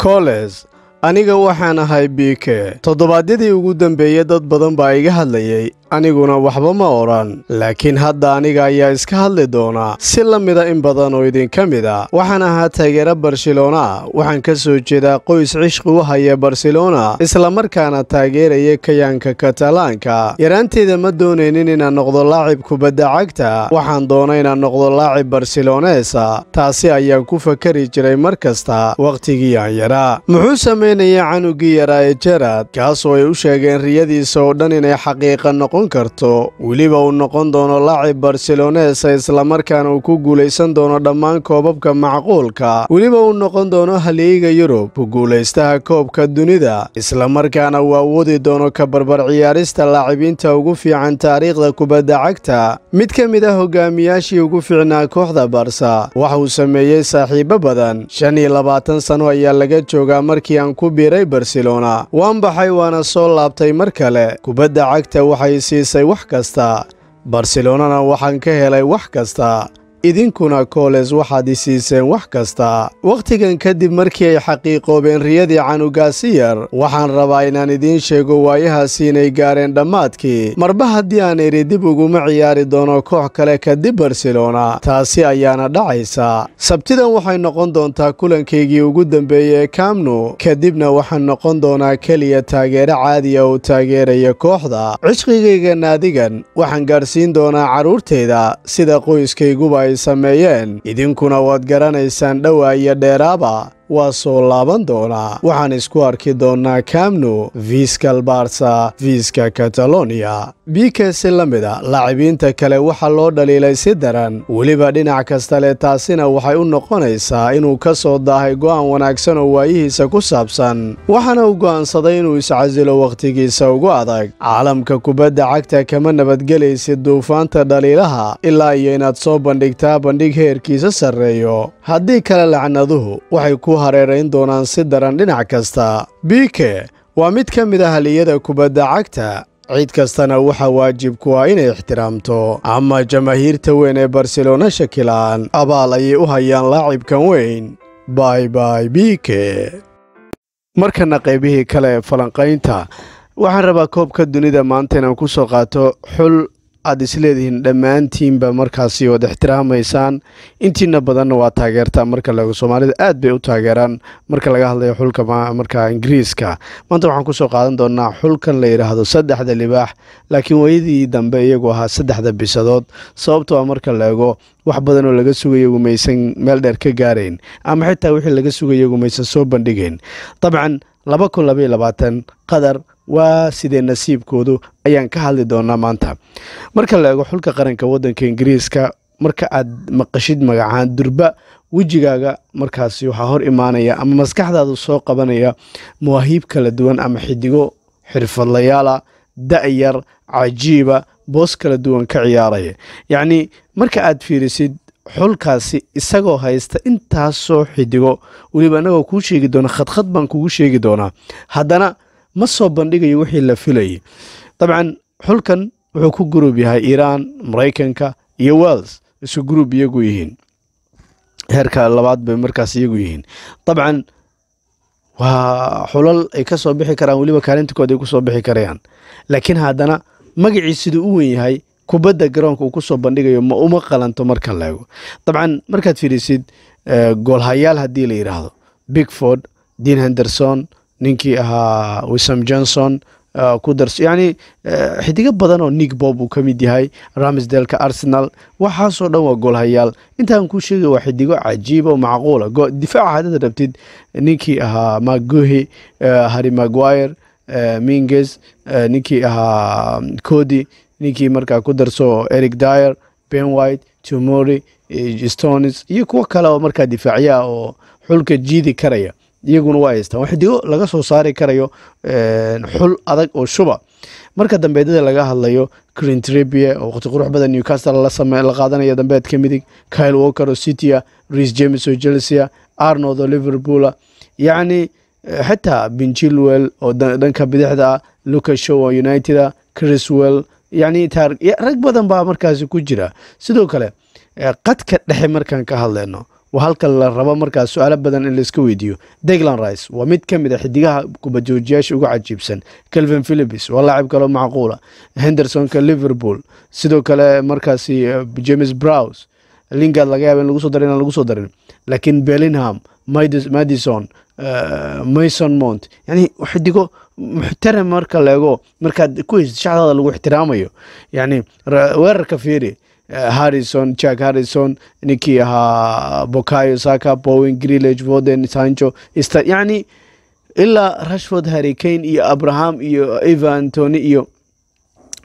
colors aniga waxaan ahay biike toddobaadyadii ugu dambeeyey dad badan baa iga hadlayey aniguna waxba ma odhan laakiin hadda aniga ayaa iska hadli doonaa si la mida in badan oo idinka mid a waxaan ahaa taageero barcelona waxaan ka soo jeedaa qoys cishqi u haya barcelona markaana taageeraya kayaanka katalaanka yaraanteeda ma doonaynin inaan noqdo laacib kubadda cagta waxaan doona inaan noqdo laacib barceloneesa taasi ayaan ku fakari jiray mar kasta wakhtigii aan yaraa samaynaya yaraa ee jarad kaasoo ay u sheegeen riyadiisa oo dhan inay xaqiiqa noqon karto weliba uu noqon doono laacib barcelonesa islamarkaana uu ku guulaysan doono dhammaan koobabka macquulka weliba uu noqon doono haliyiga yurub ku guulaystaha koobka dunida islamarkaana uu awoodi doono kabarbar ciyaarista laacibiinta ugu fiican taariikhda kubadda cagta mid ka mid a ah hogaamiyaashii ugu fiicnaa kooxda barsa waxa uu sameeyey saaxiibo badan shan iyo labaatan sano ayaa laga joogaa markii aan ku biiray barcelona waan baxay waana soo laabtay mar kale kubadda cagta waxay siisay wax kasta barcelonana waxaan ka helay wax kasta idinkuna kooles waxaad i siiseen wax kasta wakhtigan kadib markii ay xaqiiqoobeen riyadii canugaasi yar waxaan rabaa inaan idiin sheego waayahaasi inay gaareen dhammaadkii marba haddii aan idhi dib uguma ciyaari doono koox kale kadib barcelona taasi ayaana dhacaysa sabtidan waxay noqon doontaa kulankaygii ugu dambeeyey ee kamnu kadibna waxaan noqon doonaa keliya taageere caadiya ah uu taageeraya kooxda cishqigayga naadigan waxaan gaadhsiin doonaa carruurtayda sida qoyskayguba ay sameeyeen idinkuna waad garanaysaan dhowa iyo dheeraaba waa soo laaban doonaa waxaan isku arki doonnaa kamnu fiiskal barsa fiiska kataloniya biikasi la mida ah, laacibiinta kale waxaa loo dhaliilay si daran weliba dhinac kasta le taasina waxay u noqonaysaa inuu ka soo daahay go'aan wanaagsan oo waayihiisa ku saabsan waxaana u go'aansaday inuu iscasilo wakhtigiisa ugu adag caalamka kubadda cagta kama nabadgelaysid duufaanta dhaliilaha ilaa iyo inaad soo bandhigtaa bandhig heerkiisa sarreeyo haddii kale lacnaduhu waxay ku hareerayn doonaan si daran dhinac kasta biike waa mid ka mid ah haliyada kubadda cagta cid kastana waxaa waajib ku ah inay ixtiraamto ama jamaahiirta weyn ee barselona shakilaan abaal ayay u hayaan laacibkan weyn baybay biike markana qaybihii kale ee falanqaynta waxaan rabaa koobka dunida maanta inaan ku soo qaato xul aada isleedihiin dhammaantiinba markaasi waad ixtiraamaysaan intiina badanna waa taageertaan marka laego soomaalida aad bay u taageeraan marka laga hadlayo xulka markaa ingiriiska maanta waxaan kusoo qaadan doonaa xulkan la yidhaahdo saddexda libaax laakiin wayadii dambe iyagu ahaa saddexda bisadood sababto a ah marka laego ego wax badan oo laga sugayo gumaysan meel dheer ka gaarayn ama xitaa wixii laga sugayo gumaysan soo bandhigayn dabcan laba kun labaiyo labaatan qadar waa sidee nasiibkoodu ayaan ka hadli doonaa maanta marka la eego xulka qaranka wadanka ingiriiska marka aad maqashid magacaan durba wejigaaga markaasi waxaa hor imaanaya ama maskaxdaadu soo qabanaya mawaahiib kala duwan ama xidigo xirfadlayaala dayar cajiiba boos kala duwan ka ciyaaraya yacnii marka aad fiirisid xulkaasi isagoo haysta intaasoo xidigo weliba anagoo kuu sheegi doona khadkhad baan kugu sheegi doonaa haddana ma soo bandhigayo wixii la filayay dabcan xulkan wuxuu ku gruub yahay iiraan maraykanka iyo wels isku gruub iyagu yihiin heerka labaad bay markaas iyagu yihiin dabcan waa xulal ay ka bixi karaan weliba kaalintakood ay ku bixi karayaan laakiin haddana magacii siduu u wen yahay kubadda garoonka uu ku bandhigayo ma uma qalanto marka laego dabcan markaad fiidhisid eh, goolhayaal haddii la yidhaahdo bigford dean henderson ninkii ahaa wisam johnson uh, ku dars yacni uh, xidigo badan oo nick bob uu ka mid yahay ramsdelka arsenal waxaasoo dhan waa goolhayaal intaan ku sheega waa xidigo cajiiba oo macquula ah. difaaca haddaad rabtid ninkii ahaa magohi uh, harry maguire minges ninkii ahaa um, cody ninkii markaa ku darso eric dyer ben white tomori stones iyo kuwo kale oo markaa difaacya oo xulka jiidi karaya iyaguna waa haystaan wax laga soo saari karayo eh, xul adag oo shuba marka dambeedyada laga hadlayo crintribie oo waqti qurux badan newcastle la qaadanaya dambeedka midig kyle walker oo citya ah, reis james oo chelsia ah, arnold oo liverpoola ah. yacni eh, xitaa benjilwell oo dhanka bidixda ah lucas show oo united ah criswell yacni rag badan baa markaasi ku jira sidoo kale eh, qadka dhexe markaan ka hadleyno waa halka la rabo markaa su-aalo badan in laiska weydiiyo deglan rice waa mid ka mid a ah xidigaha kubadjoojiyaasha ugu cajiibsan kelvin philipis waa laacib kaloo macquula hendersonka liverpool sidoo kale markaasi eh, james browse lingard laga yaaba in lagu soo darin inaan lagu soo darin laakiin bellingham madison eh, mason mount yani xidigo muxtaram marka la ego markaad ku haysid shacdaada lagu ixtiraamayo yani weerarka fiiri Eh, harrison jack harrison ninkii ahaa bokayo saka bowen grillage voden sancho ista yacni ilaa rashford harricane iyo abraham iyo eva antony iyo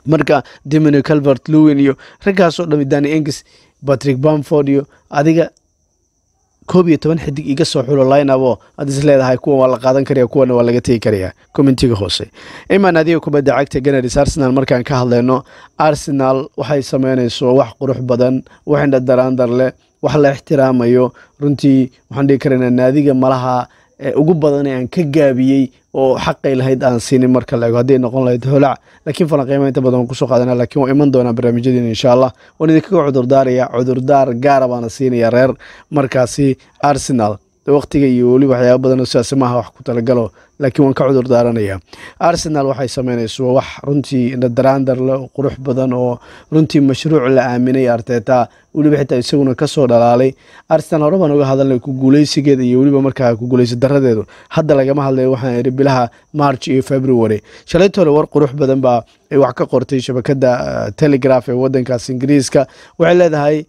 marka dimino calvert lewin iyo raggaasoo dhami dani engs patrick bamford iyo adiga koob iyo toban xidig iga soo xulo linabo aad is leedahay kuwan waa la qaadan karaya kuwana waa laga tegi karaya komitiga hoose imaan adiga kubadda cagta ganaris arsenal markaan ka hadleyno arsenal waxay sameynayso wax qurux badan wax indhadaraandar leh wax la ixtiraamayo runtii waxaan dhihi karanaa naadiga malaha ugu badan ee aan ka gaabiyey oo xaqay lahayd aan siinin marka la ego hadday noqon lahayd holac laakiin falanqeyma inta badan waan kusoo qaadanaa lakiin waa iman doonaa barnaamijyadiina insha allah waan idinkaga cudurdaaraya cudurdaar gaara ah baana siinaya reer markaasi arsenal waqtiga iyo weli waxyaaba badanoo sidaas maaha wax ku talagalo laakiin waan ka cudur daaranayaa arsenal waxay sameynayso wax runtii daraandarle qurux badan oo runtii mashruuc la aaminay arteta weliba xitaa isaguna kasoo dhalaalay arsenal hore uga hadalnay ku guuleysigeeda iyo weliba markaa ku guuleysa daradeedu hadda lagama hadlayo waxaan ihi bilaha march iyo february shalayta war qurux badan baa ay wax ka qortay shabakada eh, telegraf ee wadankaas ingiriiska waxay leedahay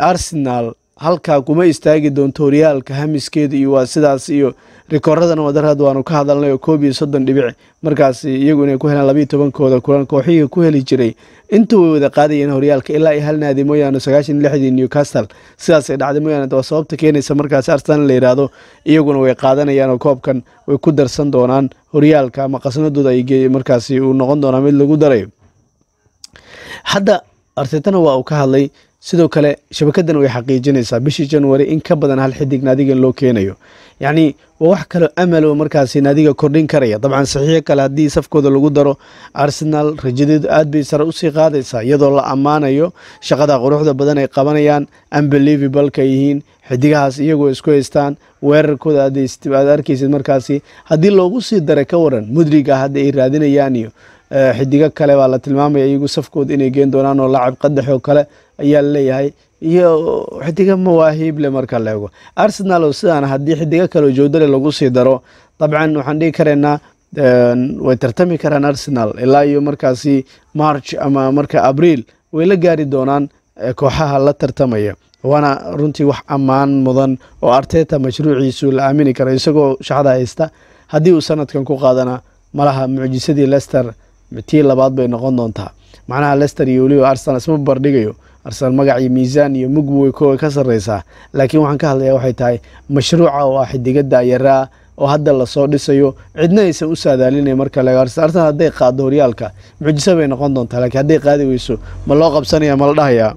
arsenal halkaa kuma istaagi doonto horyaalka hamiskeeda iyo waa sidaas iyo rikoorradan wadar had waanu ka hadalnay oo koob iyo soddon dhibic markaas iyagu inay ku helaan labiiyo tobankooda kulan kooxihii ku heli jiray inta way wada qaadayeen horyaalka ilaa iyo hal naadi mooyaane sagaashan lixdii newcastle sidaasay dhacday mooyaane waa sababta keenaysa markaas arsenal la yidhaahdo iyaguna way qaadanayaan oo koobkan way ku darsan doonaan horyaalka ama qasnadooda ay markaasi uu noqon doonaa mid lagu darayo hadda artetana waa uu ka hadlay sidoo kale shabakadan way xaqiijinaysaa bishii januari in ka badan hal xidig naadigan loo keenayo yacnii waa wax kaloo amalo markaasi naadiga kordhin karaya dabcan saxiixyo kale haddii safkooda lagu daro arsenal rajadeedu aad bay sare usii qaadaysaa iyadoo la ammaanayo shaqada quruxda badan ay qabanayaan unbelievableka yihiin xidigahaas iyagoo isku haystaan weerarkooda aad arkaysid markaasi haddii loogu sii daray ka waran mudriga hadda ay raadinayaan iyo Eh, xidigo kale baa la tilmaamaya iyagu safkood inay geen doonaan oo lacab qadax oo kale ayaa laleeyahay iyo xidigo mawaahiible marka la ego arsenal oo sidaan haddii xidigo kaleoo joodale lagu sii daro dabcan waxaan dhihi karaynaa eh, way tartami karaan arsenal ilaa iyo markaasi march ama marka abriil way la gaari doonaan eh, kooxaha la tartamaya waana runtii wax ammaan mudan oo arteta mashruuciisu la aamini karo isagoo shaxda haysta haddii uu sanadkan ku qaadana malaha mucjisadii lester tii labaad bay noqon doontaa macnaha lester iyo weliba arsenal isma bardhigayo arsenal magac iyo miisaan iyo mugbu way koga ka sarreysaa laakiin waxaan ka hadlayaa waxay tahay mashruuca oo ah xidiga daayaraa oo hadda lasoo dhisayo cidna aysan u saadaalinayn marka laga arsenal hadday qaaddo horyaalka mucjiso bay noqon doontaa laakiin hadday qaadi weyso ma loo qabsanaya ma la dhahayaa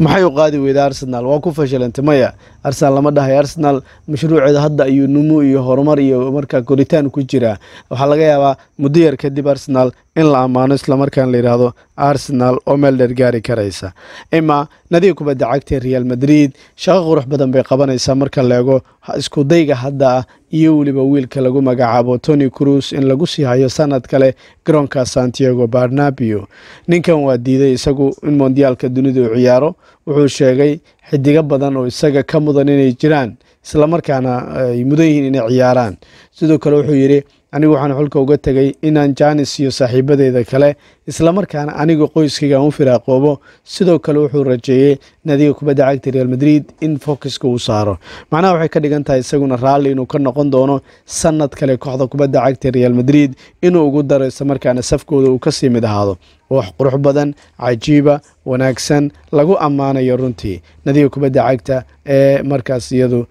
maxay u qaadi weyda arsenal waa ku fashilantay maya arsenal lama dhahay arsenal mashruuceeda hadda ayuu numu iyo horumar iyo markaa koritaan ku jiraa waxaa laga yaabaa muddo yar kadib arsenal in la ammaano islamarkaan la yidhaahdo arsenal oo meel dheer gaari karaysa ima nadiga kubadda cagtae real madrid shaqo qurux badan bay qabanaysaa marka la eego isku dayga hadda ah iyo weliba wiilka lagu magacaabo tony cruz in lagu sii hayo sanad kale garoonka santiago barnabio ninkan waa diiday isagu in mondiyaalka dunida uu ciyaaro wuxuu sheegay xidigo badan oo isaga ka mudan inay jiraan islamarkaana ay mudan yihiin inay ciyaaraan sidoo kale wuxuu yidhi anigu waxaan xulka uga tegay inaan jaanis iyo saaxiibadeeda kale islamarkaana anigu qoyskayga aan u firaaqoobo sidoo kale wuxuu rajeeyey nadiga kubadda cagta real madrid in focuska uu saaro macnaha waxay ka dhigan tahay isaguna raalli inuu ka noqon doono sanad kale kooxda kubadda cagta real madrid inuu ugu daro islamarkaana safkooda uu kasii mid ahaado wax qurux badan cajiiba wanaagsan lagu ammaanayo runtii nadiga kubadda cagta ee markaas iyadu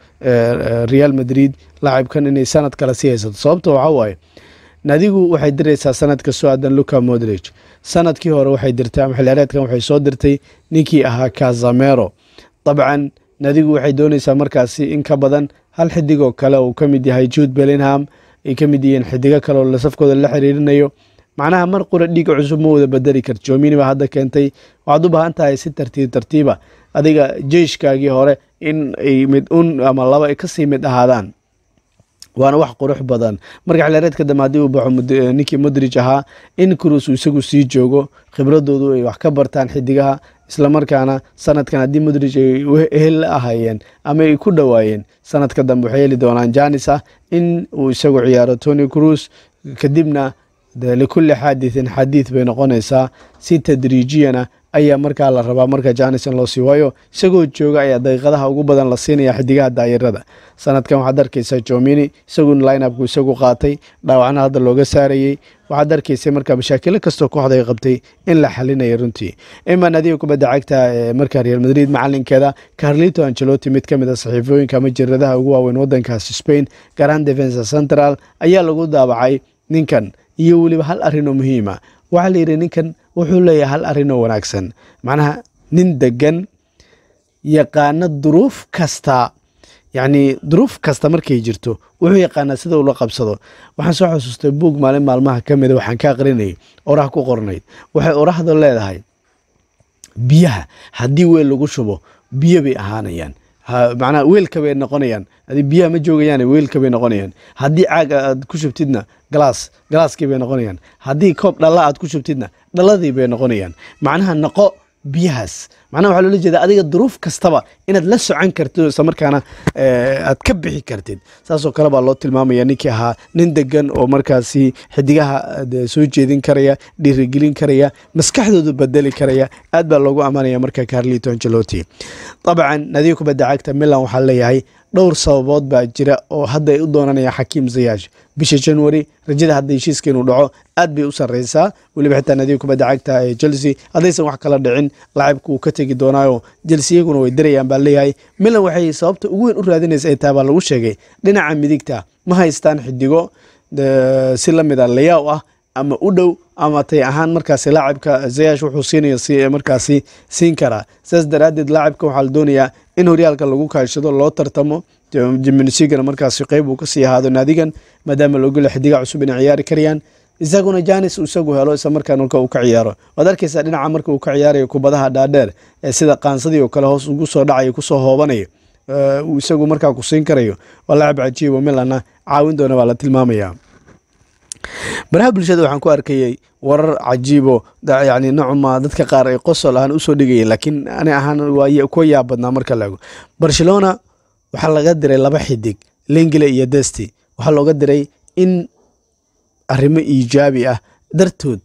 real madrid laacibkan inay sannad kale sii haysato sababta waxaa waaye nadigu waxay diraysaa sanadka so-aadan luka modrige sanadkii hore waxay dirtaa xilheereedkan waxay soo dirtay ninkii ahaa kazamero dabcan nadigu waxay doonaysaa markaasi in ka badan hal xidigoo kale uu ka mid yahay juud bellingham ay ka mid yihiin xidigo kale oo safkooda la xiriirinayo macnaha mar qura dhiiga cusub ma wada badeli karto jomini baa hadda keentay waxaad u baahan tahay si tartiib tartiiba ah adiga jeyshkaagii hore in ay mid un ama laba ka sii mid ahaadaan waana wax qurux badan marka markaxileereedka dambe haddii uu baxo eh, ninkii modrij ahaa in uu isagu sii joogo khibradoodu ay wax ka bartaan xidigaha islamarkaana sanadkan haddii modrij ay ehel la ahaayeen ama ay ku dhowaayeen sanadka dambe waxay heli doonaan janis ah in uu isagu ciyaaro tony crus kadibna likulli xaadithin xadiid bay noqonaysaa si tadriijiyana ayaa markaa la rabaa marka janison loo sii waayo isagoo jooga ayaa daqiiqadaha ugu badan la siinaya xidigaha daayirada sanadkan waxaad arkaysaa jomini isaguun lineapku isagu qaatay dhaawacna hadda looga saarayey waxaad arkaysay markaa mashaakilo kastoo kooxda ay qabtay in la xalinaya runtii iman adiga kubadda cagta markaa real madrid macalinkeeda carlito angeloti mid ka mid a ah saxiifooyinka ama jiradaha ugu waaweyn wadankaasi spain garan defensa central ayaa lagu daabacay ninkan iyo weliba hal arrin oo muhiima ah waxaa la yidhi ninkan wuxuu leeyahay hal arinoo wanaagsan macnaha nin degan yaqaana duruuf kasta yacnii duruuf kasta markay jirto wuxuu yaqaanaa sida ula qabsado waxaan soo xusuustay buug maalin maalmaha ka mida ah, waxaan ka aqrinayay oraah ku qornayd waxay oraahda leedahay biyaha haddii weel lagu shubo biyo bay ahaanayaan macnaha weelka bay noqonayaan adi biyaha ma joogayaane weelka bay noqonayaan haddii caag aad ku shubtidna galaas galaaskii bay noqonayaan haddii koob dhalla aad ku shubtidna dhalladii bay noqonayaan macnaha noqo biyahaas macnaha waxaa loola jeeda adiga duruuf kastaba inaad la socon kartid isla markaana eh, aad ka bixi kartid saasoo kale baa loo tilmaamaya ninkii ahaa nin degan oo markaasi xidigaha eh, soo jeedin karaya dhiirigelin karaya maskaxdooda bedeli karaya aad baa loogu ammaanaya marka carlito angelotti dabcan nadiif kubadda cagta milan waxaa leeyahay dhowr sababood baa jira oo hadda ay u doonanayaan xakiim zayaash bisha january rajada hadda heshiiska inuu dhaco aad bay u sarreysaa weliba xitaa nadiif kubadda cagta ee chelsea haddaysan wax kala dhicin laacibka uu ka tegi doonaayo jelsi way darayaan baa leeyahay milan waxay sababta ugu weyn u raadinaysa intaabaa lagu sheegay dhinaca midigta ma haystaan xidigo si la mida ah layaaw ah ama u dhow ama tay ahaan markaasi laacibka zayash wuxuu siinaya si markaasi siin karaa saas daraadeed laacibka waxaa la doonayaa in horyaalka lagu kaashado loo tartamo jimnsigana markaasi qeyb uu kasii ahaado naadigan maadaama laogole xidiga cusub inay ciyaari karayaan isaguna janis isagu helo isla markaan halka uu ka ciyaaro waad arkaysaa dhinaca marka uu ka ciyaarayo kubadaha dhaadheer ee sida qaansadii oo kale hoos ugu soo dhacayo kusoo hoobanayo uu isagu markaa ku siin karayo waa lacab cajiibo milana caawin doona baa la tilmaamayaa baraha bulshada waxaan ku arkayay warar cajiibo yani nocma dadka qaar ay qosol ahaan usoo dhigayeen laakiin ani ahaan waa ku yaab badnaa marka laego barcelona waxaa laga diray laba xidig lingile iyo desti waxaa looga diray in arrimo ijaabi ah dartood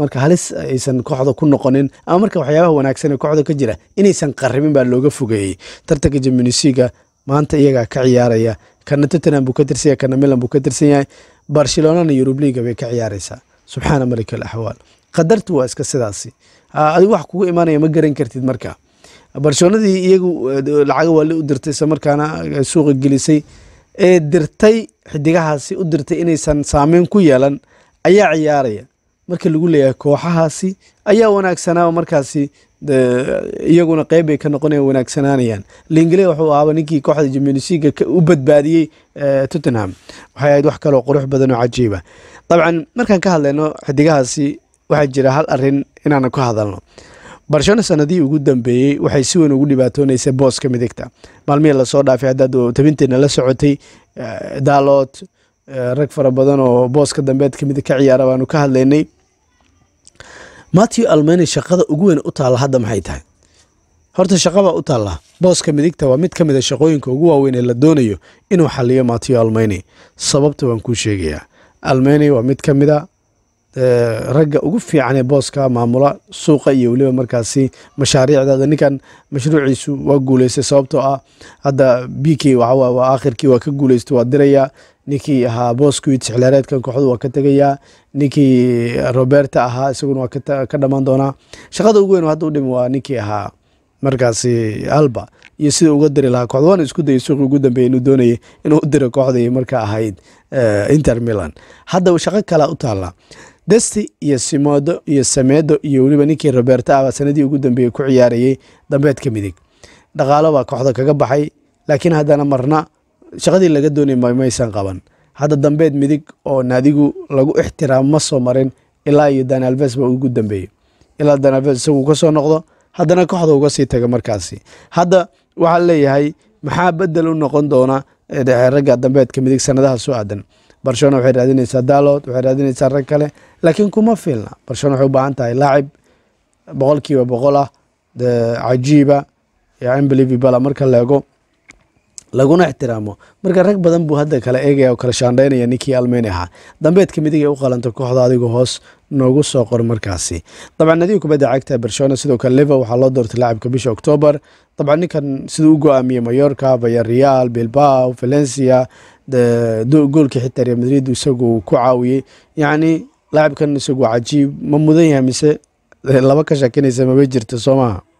marka halis aysan kooxda ku noqonin ama marka waxyaabaha wanaagsan ee kooxda ka jira inaysan qarimin baa looga fogeeyey tartanka jaminisiga maanta iyagaa ka ciyaaraya kana tottenham buu ka tirsanya kana milan buu ka tirsan yahay barcelonana yurubliga bay ka ciyaaraysaa subxaana malika alaxwaal qadartu waa iska sidaasi adigu wax kugu imaanaya ma garan kartid marka barcelonadii iyagu eh, lacaga waa la u dirtay islamarkaana eh, suuqa gelisay ee dirtay xidigahaasi u dirtay inaysan saameyn ku yeelan ayaa ciyaaraya marka lagu leeyahay kooxahaasi ayaa wanaagsanaaba markaasi iyaguna qeyb ka noqonayan wanaagsanaanayaan lingle wuxuu ahaaba ninkii kooxda jimilisiga u badbaadiyey tottenham waxay ahayd wax kaloo qurux badan oo cajiiba dabcan markaan ka hadlayno xidigahaasi waxaa jira hal arin inaana ku hadalno barshana sanadihii ugu dambeeyey waxay si weyn ugu dhibaatoonaysay booska midigta maalmihii lasoo dhaafay haddaad tabinteena la socotay eh, daalood eh, rag fara badan oo booska dambeed kamid ka ciyaara baanu ka hadlaynay matthew almeni shaqada ugu weyn u taalla hadda maxay tahay horta shaqaba u taalla booska midigta waa mid ka mid a ah shaqooyinka ugu waaweyn ee la doonayo inuu xaliyo matthew almeni sababta waan kuu sheegayaa almeni waa mid ka mid a ah Eh, ragga ugu fiican ee booska maamula suuqa iyo weliba markaasi mashaariicda ninkan mashruuciisu waa guuleystay sababtoo ah hadda b k aakhirkii waa ka guuleystay waa dirayaa ninkii ahaa booskui tixleereedkan kooxdu waa ka tegayaa ninkii roberta ahaa isaguna waa ka dhamaan doonaa shaqada ugu weyn hadda u dhimi waa ninkii ahaa markaasi alba iyo sida uga diri lahaa kooxda waana isku dayay suuqi ugu dambeeyay inuu doonayay inuu u diro kooxdii marka ahayd eh, inter milan hadda shaqa kalea u taalla desti iyo simoodo iyo sameedo iyo weliba ninkii roberto ahbaa sanadii ugu dambeeyey ku ciyaarayey dambeedka midig dhaqaalo baa kooxda kaga baxay laakiin haddana marna shaqadii laga doonay maysan qaban hadda dambeed midig oo naadigu lagu ixtiraamo ma soo marin ilaa iyo danalves ba ugu dambeeyey ilaa danalves isagu ka soo noqdo haddana kooxda uga sii taga markaasi hadda waxaa leeyahay maxaa bedel u noqon doona ragga dambeedka midig sanadaha soo aadan برشلونه waxay raadinaysaa dalot waxay raadinaysaa rag kale laakiin kuma fiilna barcelona waxay u baahan tahay laacib boqolkiiba boqol ah cajiiba unbelievable marka la ego laguna ixtiraamo marka rag badan buu hadda kala eegaya oo kala shaandhaynaya ninkii almeyn ahaa dambeedka midig ee u qalanta kooxda adigu hoos noogu soo qor markaasi dabcan nadiga kubadda cagta barcelona sidoo kale liver waxaa loo doortay laacibka bisha octoobar dabcan ninkan siduu u go-aamiyey mayorka vaya real bilbao valencia goolkii xitaa real madrid isagu ku caawiyey yacni laacibkan isagu cajiib ma mudan yahay mise laba ka shakinaysa maba jirta soo maaha